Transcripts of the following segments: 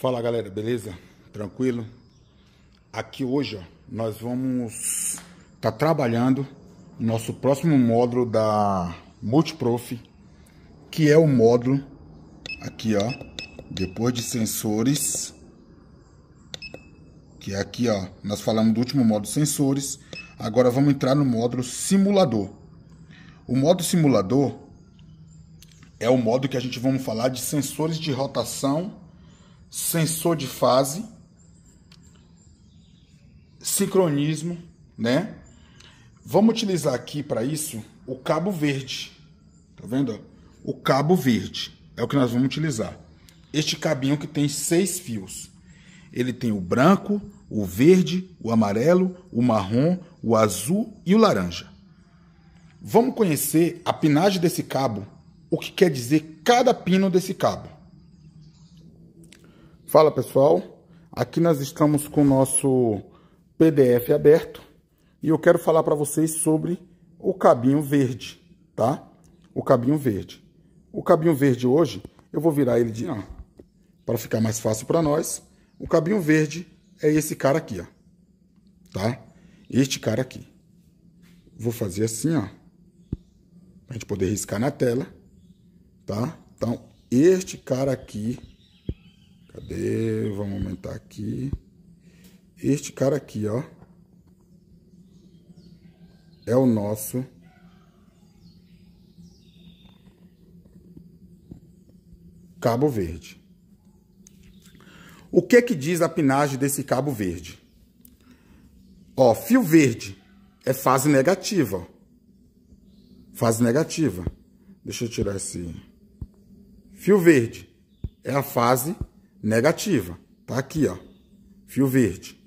Fala galera, beleza? Tranquilo? Aqui hoje ó, nós vamos estar tá trabalhando nosso próximo módulo da Multiprof, que é o módulo aqui ó, depois de sensores, que é aqui ó, nós falamos do último módulo sensores, agora vamos entrar no módulo simulador. O módulo simulador é o módulo que a gente vamos falar de sensores de rotação sensor de fase, sincronismo, né? Vamos utilizar aqui para isso o cabo verde. Tá vendo? O cabo verde é o que nós vamos utilizar. Este cabinho que tem seis fios. Ele tem o branco, o verde, o amarelo, o marrom, o azul e o laranja. Vamos conhecer a pinagem desse cabo, o que quer dizer cada pino desse cabo. Fala pessoal, aqui nós estamos com o nosso PDF aberto e eu quero falar para vocês sobre o cabinho verde, tá? O cabinho verde. O cabinho verde hoje, eu vou virar ele de... para ficar mais fácil para nós, o cabinho verde é esse cara aqui, ó. Tá? Este cara aqui. Vou fazer assim, ó. Pra gente poder riscar na tela, tá? Então, este cara aqui Cadê? Vamos aumentar aqui. Este cara aqui, ó. É o nosso. Cabo Verde. O que que diz a pinagem desse cabo verde? Ó, fio verde é fase negativa, ó. Fase negativa. Deixa eu tirar esse... Fio verde é a fase negativa negativa. Tá aqui, ó. Fio verde.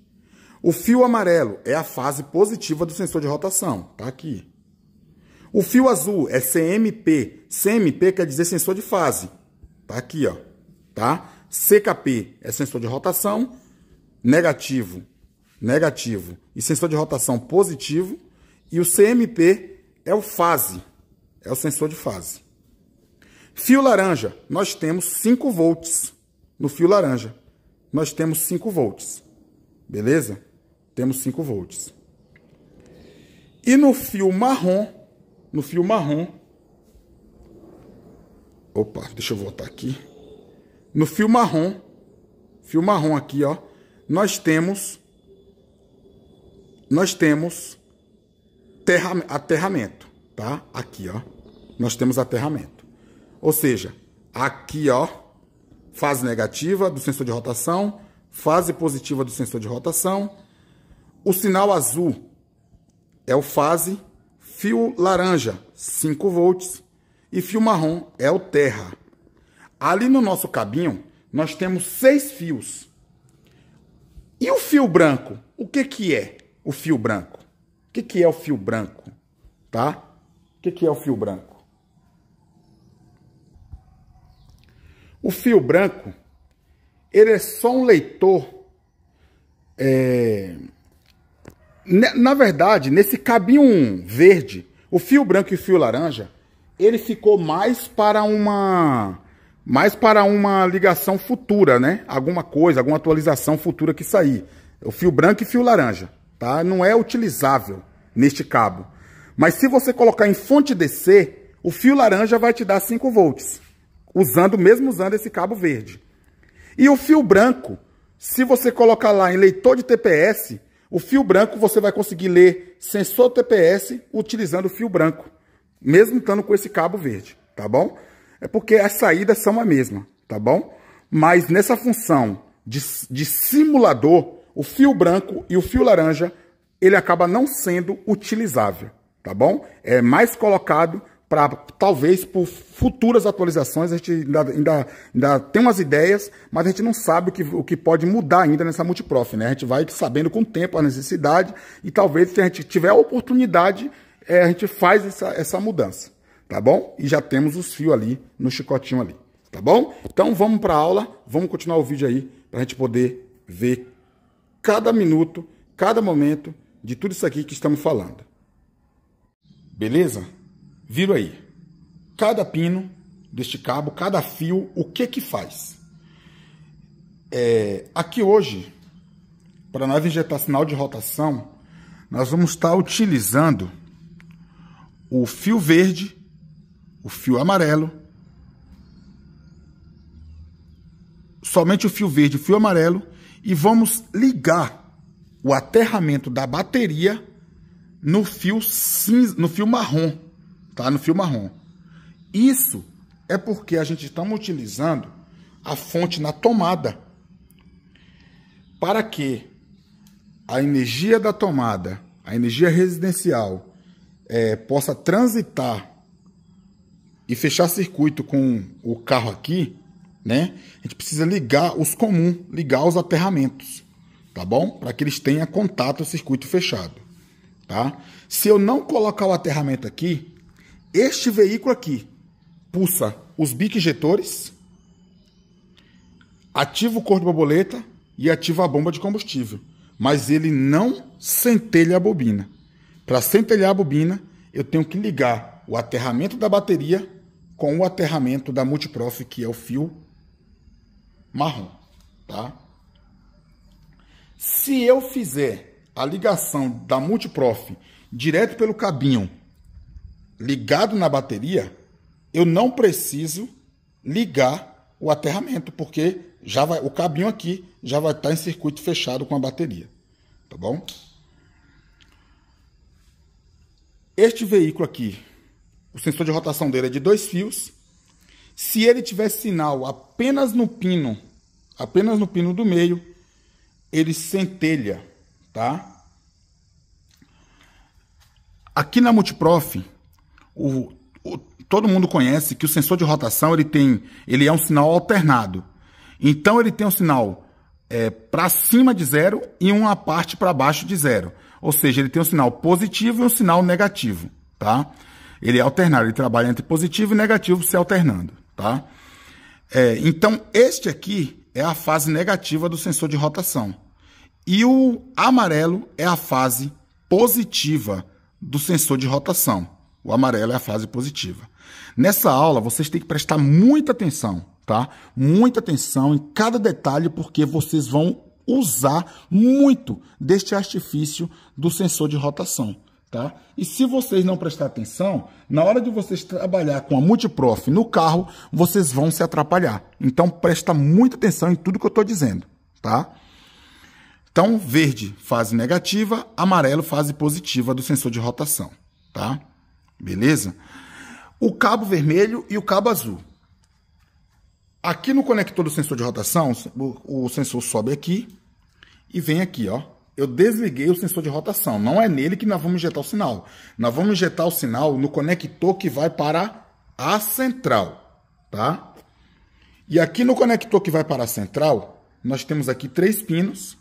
O fio amarelo é a fase positiva do sensor de rotação. Tá aqui. O fio azul é CMP. CMP quer dizer sensor de fase. Tá aqui, ó. Tá? CKP é sensor de rotação negativo, negativo e sensor de rotação positivo. E o CMP é o fase, é o sensor de fase. Fio laranja, nós temos 5 volts. No fio laranja, nós temos 5 volts. Beleza? Temos 5 volts. E no fio marrom, no fio marrom, opa, deixa eu voltar aqui. No fio marrom, fio marrom aqui, ó, nós temos nós temos terra, aterramento, tá? Aqui, ó. Nós temos aterramento. Ou seja, aqui, ó, fase negativa do sensor de rotação, fase positiva do sensor de rotação. O sinal azul é o fase, fio laranja, 5 volts, e fio marrom é o terra. Ali no nosso cabinho, nós temos seis fios. E o fio branco? O que, que é o fio branco? O que, que é o fio branco? Tá? O que, que é o fio branco? O fio branco, ele é só um leitor. É... Na verdade, nesse cabinho verde, o fio branco e o fio laranja, ele ficou mais para uma mais para uma ligação futura, né? Alguma coisa, alguma atualização futura que sair. O fio branco e fio laranja, tá? Não é utilizável neste cabo. Mas se você colocar em fonte DC, o fio laranja vai te dar 5 volts usando mesmo usando esse cabo verde. E o fio branco, se você colocar lá em leitor de TPS, o fio branco você vai conseguir ler sensor TPS utilizando o fio branco, mesmo estando com esse cabo verde, tá bom? É porque as saídas são a mesma, tá bom? Mas nessa função de, de simulador, o fio branco e o fio laranja, ele acaba não sendo utilizável, tá bom? É mais colocado para talvez por futuras atualizações, a gente ainda, ainda, ainda, tem umas ideias, mas a gente não sabe o que, o que pode mudar ainda nessa multiprof, né? A gente vai sabendo com o tempo a necessidade e talvez se a gente tiver a oportunidade, é, a gente faz essa, essa mudança, tá bom? E já temos os fios ali, no chicotinho ali, tá bom? Então vamos para a aula, vamos continuar o vídeo aí para a gente poder ver cada minuto, cada momento de tudo isso aqui que estamos falando. Beleza? Viram aí. Cada pino deste cabo, cada fio, o que que faz? É, aqui hoje, para nós injetar sinal de rotação, nós vamos estar utilizando o fio verde, o fio amarelo, somente o fio verde e o fio amarelo, e vamos ligar o aterramento da bateria no fio cinza, no fio marrom tá? No fio marrom. Isso é porque a gente está utilizando a fonte na tomada para que a energia da tomada, a energia residencial, é, possa transitar e fechar circuito com o carro aqui, né? A gente precisa ligar os comuns, ligar os aterramentos, tá bom? Para que eles tenham contato circuito fechado, tá? Se eu não colocar o aterramento aqui, este veículo aqui pulsa os bico-injetores, ativa o corpo de borboleta e ativa a bomba de combustível. Mas ele não centelha a bobina. Para centelhar a bobina, eu tenho que ligar o aterramento da bateria com o aterramento da Multiprof, que é o fio marrom. Tá? Se eu fizer a ligação da Multiprof direto pelo cabinho ligado na bateria, eu não preciso ligar o aterramento, porque já vai, o cabinho aqui já vai estar tá em circuito fechado com a bateria. Tá bom? Este veículo aqui, o sensor de rotação dele é de dois fios. Se ele tiver sinal apenas no pino, apenas no pino do meio, ele centelha, tá? Aqui na Multiprof, o, o, todo mundo conhece que o sensor de rotação ele tem, ele é um sinal alternado. Então ele tem um sinal é, para cima de zero e uma parte para baixo de zero. Ou seja, ele tem um sinal positivo e um sinal negativo, tá? Ele é alternado, ele trabalha entre positivo e negativo se alternando, tá? É, então este aqui é a fase negativa do sensor de rotação. E o amarelo é a fase positiva do sensor de rotação. O amarelo é a fase positiva. Nessa aula, vocês têm que prestar muita atenção, tá? Muita atenção em cada detalhe, porque vocês vão usar muito deste artifício do sensor de rotação. Tá? E se vocês não prestar atenção, na hora de vocês trabalhar com a Multiprof no carro, vocês vão se atrapalhar. Então presta muita atenção em tudo que eu estou dizendo, tá? Então, verde, fase negativa, amarelo, fase positiva do sensor de rotação, tá? beleza? O cabo vermelho e o cabo azul. Aqui no conector do sensor de rotação, o sensor sobe aqui e vem aqui, ó. Eu desliguei o sensor de rotação. Não é nele que nós vamos injetar o sinal. Nós vamos injetar o sinal no conector que vai para a central, tá? E aqui no conector que vai para a central, nós temos aqui três pinos.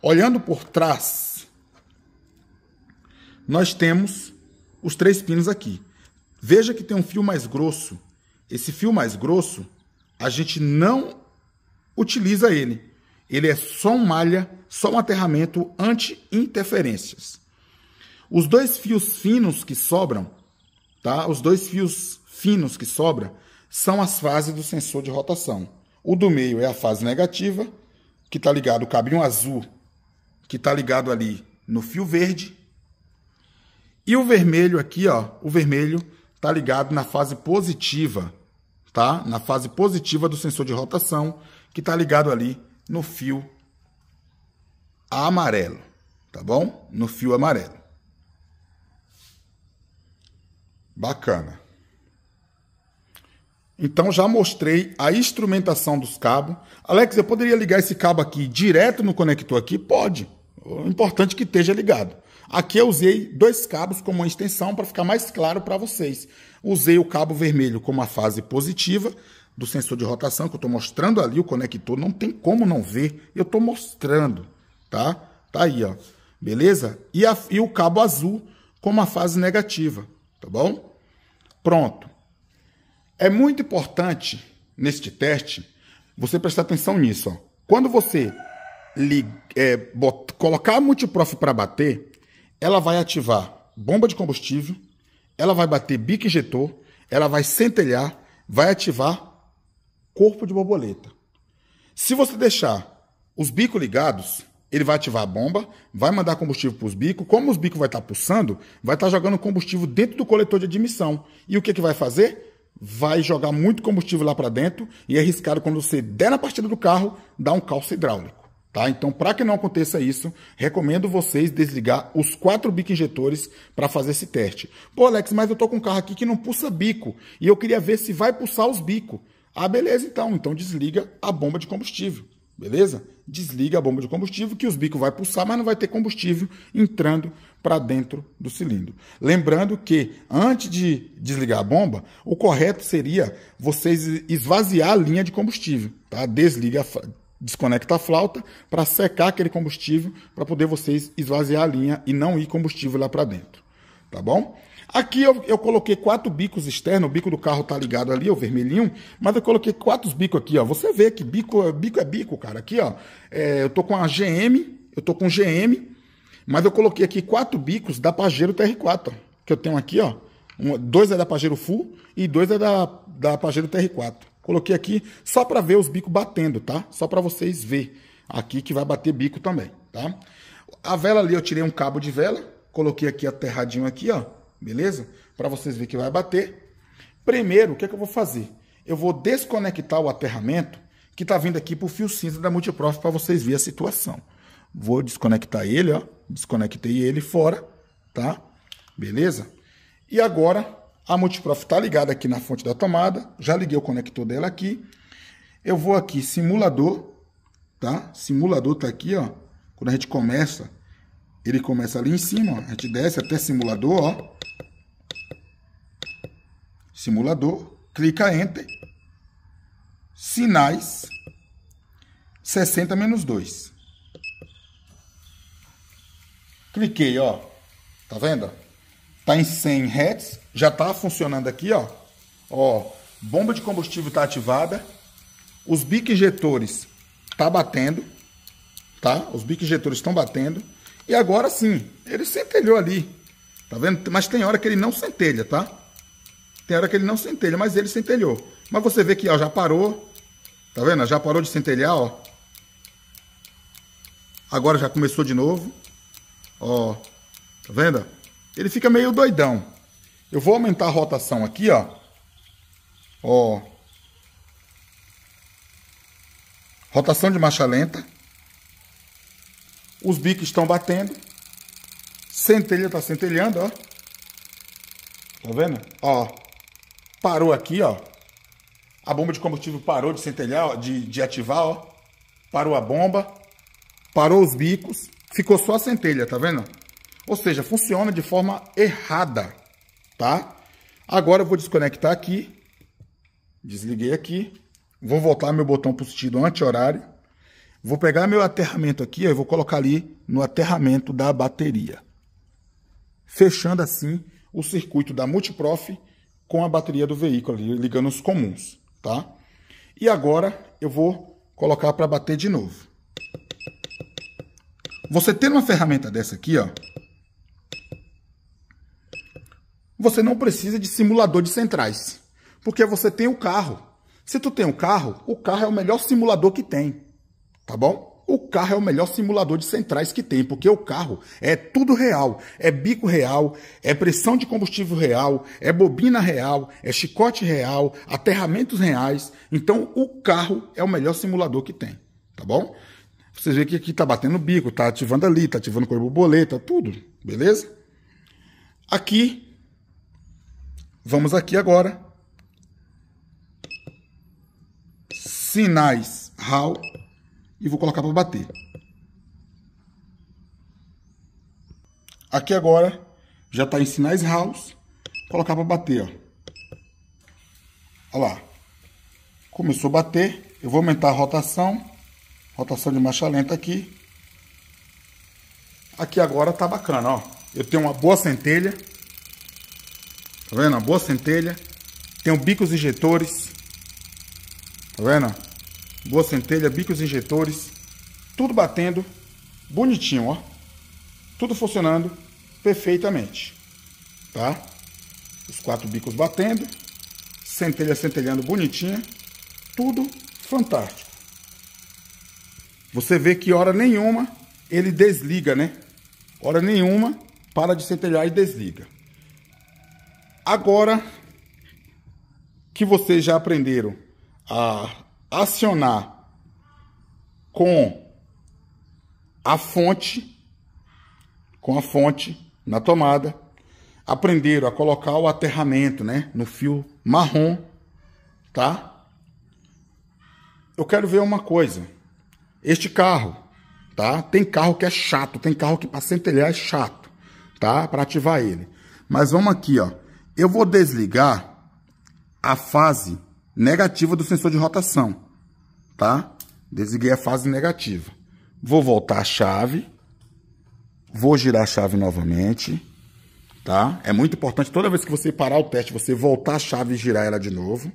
Olhando por trás, nós temos os três pinos aqui. Veja que tem um fio mais grosso. Esse fio mais grosso, a gente não utiliza ele. Ele é só um malha, só um aterramento anti-interferências. Os dois fios finos que sobram, tá? Os dois fios finos que sobram são as fases do sensor de rotação. O do meio é a fase negativa, que está ligado o cabinho azul, que está ligado ali no fio verde, e o vermelho aqui, ó, o vermelho tá ligado na fase positiva, tá? Na fase positiva do sensor de rotação, que tá ligado ali no fio amarelo, tá bom? No fio amarelo. Bacana. Então já mostrei a instrumentação dos cabos. Alex, eu poderia ligar esse cabo aqui direto no conector aqui? Pode. O importante é que esteja ligado. Aqui eu usei dois cabos como uma extensão para ficar mais claro para vocês. Usei o cabo vermelho como a fase positiva do sensor de rotação, que eu estou mostrando ali o conector. Não tem como não ver, eu estou mostrando, tá? Tá aí, ó. Beleza? E, a, e o cabo azul como a fase negativa, tá bom? Pronto. É muito importante, neste teste, você prestar atenção nisso, ó. Quando você é, bot, colocar a multiprof para bater, ela vai ativar bomba de combustível, ela vai bater bico injetor, ela vai centelhar, vai ativar corpo de borboleta. Se você deixar os bicos ligados, ele vai ativar a bomba, vai mandar combustível para os bicos. Como os bicos vai estar tá pulsando, vai estar tá jogando combustível dentro do coletor de admissão. E o que, que vai fazer? Vai jogar muito combustível lá para dentro e é arriscado quando você der na partida do carro, dar um calço hidráulico. Tá? Então, para que não aconteça isso, recomendo vocês desligar os quatro bico injetores para fazer esse teste. Pô, Alex, mas eu tô com um carro aqui que não pulsa bico e eu queria ver se vai pulsar os bicos. Ah, beleza, então. Então desliga a bomba de combustível, beleza? Desliga a bomba de combustível que os bicos vai pulsar, mas não vai ter combustível entrando para dentro do cilindro. Lembrando que antes de desligar a bomba, o correto seria vocês esvaziar a linha de combustível, tá? Desliga, desconecta a flauta para secar aquele combustível para poder vocês esvaziar a linha e não ir combustível lá para dentro, tá bom? Aqui eu, eu, coloquei quatro bicos externos, o bico do carro tá ligado ali, o vermelhinho, mas eu coloquei quatro bicos aqui, ó. Você vê que bico, bico é bico, cara. Aqui, ó, é, eu tô com a GM, eu tô com GM, mas eu coloquei aqui quatro bicos da Pajero TR4, ó, que eu tenho aqui, ó. Um, dois é da Pajero Full e dois é da, da Pajero TR4. Coloquei aqui só para ver os bicos batendo, tá? Só para vocês ver aqui que vai bater bico também, tá? A vela ali eu tirei um cabo de vela, coloquei aqui aterradinho aqui, ó, beleza? Para vocês verem que vai bater. Primeiro, o que é que eu vou fazer? Eu vou desconectar o aterramento que está vindo aqui para o fio cinza da Multiprof para vocês verem a situação. Vou desconectar ele, ó. Desconectei ele fora, tá? Beleza? E agora a multiprof está ligada aqui na fonte da tomada, já liguei o conector dela aqui. Eu vou aqui, simulador, tá? Simulador está aqui, ó. Quando a gente começa, ele começa ali em cima, ó. A gente desce até simulador, ó. Simulador, clica Enter. Sinais, 60 menos 2. Cliquei, ó. Tá vendo? tá em 100 Hz, já tá funcionando aqui, ó. Ó, bomba de combustível tá ativada. Os bico injetores tá batendo, tá? Os bico injetores estão batendo. E agora sim, ele centelhou ali. Tá vendo? Mas tem hora que ele não centelha, tá? Tem hora que ele não centelha, mas ele centelhou. Mas você vê que ó, já parou. Tá vendo? Já parou de centelhar, ó. Agora já começou de novo. Ó. Tá vendo? ele fica meio doidão. Eu vou aumentar a rotação aqui, ó. Ó. Rotação de marcha lenta. Os bicos estão batendo. Centelha tá centelhando, ó. Tá vendo? Ó. Parou aqui, ó. A bomba de combustível parou de centelhar, ó, de, de ativar, ó. Parou a bomba. Parou os bicos. Ficou só a centelha, tá vendo? Ou seja, funciona de forma errada, tá? Agora eu vou desconectar aqui, desliguei aqui, vou voltar meu botão para o sentido anti-horário, vou pegar meu aterramento aqui e vou colocar ali no aterramento da bateria. Fechando assim o circuito da Multiprof com a bateria do veículo, ligando os comuns, tá? E agora eu vou colocar para bater de novo. Você ter uma ferramenta dessa aqui, ó, você não precisa de simulador de centrais, porque você tem o carro. Se tu tem o carro, o carro é o melhor simulador que tem, tá bom? O carro é o melhor simulador de centrais que tem, porque o carro é tudo real. É bico real, é pressão de combustível real, é bobina real, é chicote real, aterramentos reais. Então, o carro é o melhor simulador que tem, tá bom? Vocês veem que aqui tá batendo bico, tá ativando ali, tá ativando com borboleta, tudo, beleza? Aqui Vamos aqui agora. Sinais, how, e vou colocar para bater. Aqui agora já está em sinais house. Colocar para bater, ó. Olha lá. Começou a bater. Eu vou aumentar a rotação. Rotação de marcha lenta aqui. Aqui agora está bacana, ó. Eu tenho uma boa centelha. Tá vendo? Uma boa centelha. Tem Tenho bicos injetores. Tá vendo? Boa centelha, bicos injetores. Tudo batendo. Bonitinho, ó. Tudo funcionando perfeitamente. Tá? Os quatro bicos batendo. Centelha centelhando bonitinha. Tudo fantástico. Você vê que hora nenhuma ele desliga, né? Hora nenhuma para de centelhar e desliga. Agora que vocês já aprenderam a acionar com a fonte, com a fonte na tomada, aprenderam a colocar o aterramento, né, no fio marrom, tá? Eu quero ver uma coisa. Este carro, tá? Tem carro que é chato, tem carro que para centelhar é chato, tá? Para ativar ele. Mas vamos aqui, ó eu vou desligar a fase negativa do sensor de rotação, tá? Desliguei a fase negativa. Vou voltar a chave, vou girar a chave novamente, tá? É muito importante toda vez que você parar o teste, você voltar a chave e girar ela de novo.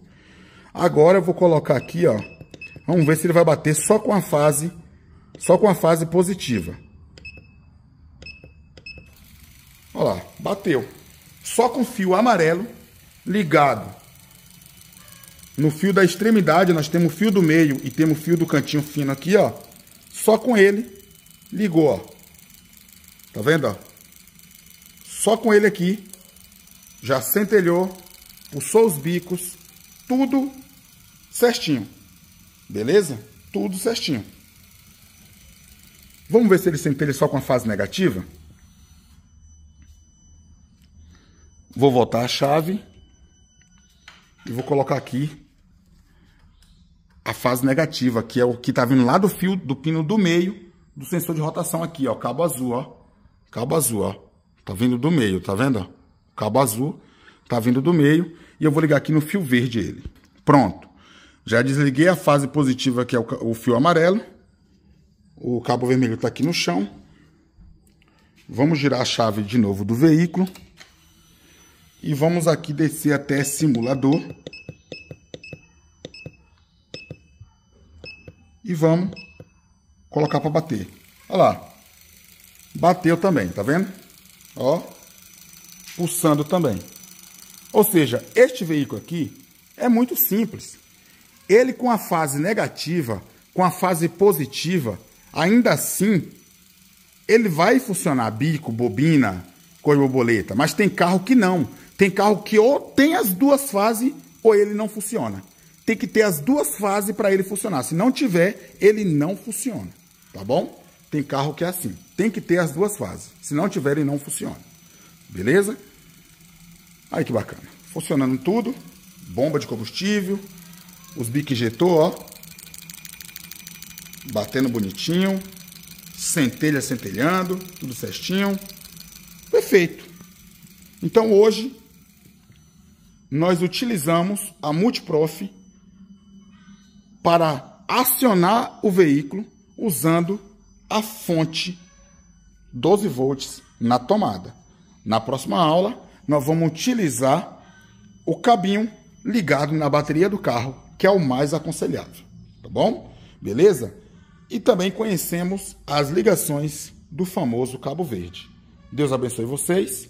Agora eu vou colocar aqui, ó. Vamos ver se ele vai bater só com a fase, só com a fase positiva. Olha lá, bateu só com fio amarelo ligado. No fio da extremidade, nós temos o fio do meio e temos o fio do cantinho fino aqui, ó. Só com ele ligou, ó. Tá vendo, ó? Só com ele aqui já centelhou, pulsou os bicos, tudo certinho. Beleza? Tudo certinho. Vamos ver se ele centelha só com a fase negativa? Vou voltar a chave e vou colocar aqui a fase negativa, que é o que está vindo lá do fio do pino do meio do sensor de rotação aqui, ó, cabo azul, ó. Cabo azul, ó. Tá vindo do meio, tá vendo? Cabo azul tá vindo do meio e eu vou ligar aqui no fio verde ele. Pronto. Já desliguei a fase positiva, que é o, o fio amarelo. O cabo vermelho está aqui no chão. Vamos girar a chave de novo do veículo. E vamos aqui descer até simulador. E vamos colocar para bater. Olha lá. Bateu também, tá vendo? Ó. Pulsando também. Ou seja, este veículo aqui é muito simples. Ele com a fase negativa, com a fase positiva, ainda assim, ele vai funcionar bico, bobina, borboleta mas tem carro que não. Tem carro que ou tem as duas fases ou ele não funciona. Tem que ter as duas fases para ele funcionar. Se não tiver, ele não funciona, tá bom? Tem carro que é assim. Tem que ter as duas fases. Se não tiver, ele não funciona. Beleza? Aí que bacana. Funcionando tudo. Bomba de combustível. Os bicos injetor, ó. Batendo bonitinho. Centelha centelhando. Tudo certinho. Perfeito. Então hoje nós utilizamos a Multiprof para acionar o veículo usando a fonte 12 volts na tomada. Na próxima aula, nós vamos utilizar o cabinho ligado na bateria do carro, que é o mais aconselhável, tá bom? Beleza? E também conhecemos as ligações do famoso cabo verde. Deus abençoe vocês.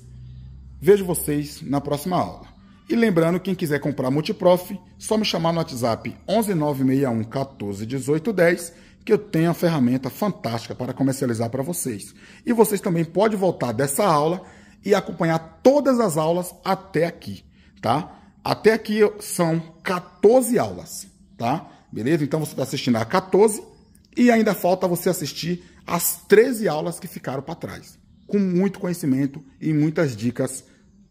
Vejo vocês na próxima aula. E lembrando, quem quiser comprar Multiprof, só me chamar no WhatsApp 11961 14 18 10 que eu tenho uma ferramenta fantástica para comercializar para vocês. E vocês também podem voltar dessa aula e acompanhar todas as aulas até aqui, tá? Até aqui são 14 aulas, tá? Beleza? Então você está assistindo a 14 e ainda falta você assistir as 13 aulas que ficaram para trás, com muito conhecimento e muitas dicas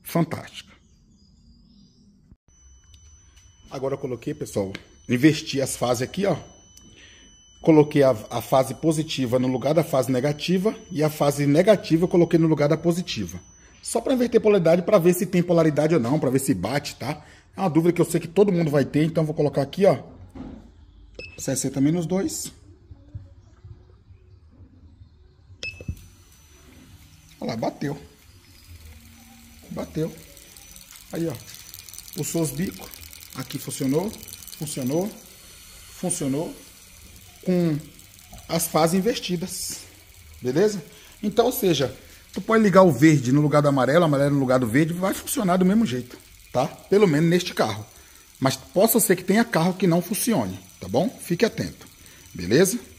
fantásticas. Agora eu coloquei, pessoal, inverti as fases aqui, ó. Coloquei a, a fase positiva no lugar da fase negativa e a fase negativa eu coloquei no lugar da positiva. Só para inverter polaridade, para ver se tem polaridade ou não, para ver se bate, tá? É uma dúvida que eu sei que todo mundo vai ter, então vou colocar aqui, ó. 60 menos 2. Olha lá, bateu. Bateu. Aí, ó. Pulsou os bicos. Aqui funcionou, funcionou, funcionou. Com as fases invertidas. Beleza? Então, ou seja, tu pode ligar o verde no lugar do amarelo, amarelo no lugar do verde, vai funcionar do mesmo jeito, tá? Pelo menos neste carro. Mas possa ser que tenha carro que não funcione, tá bom? Fique atento. Beleza?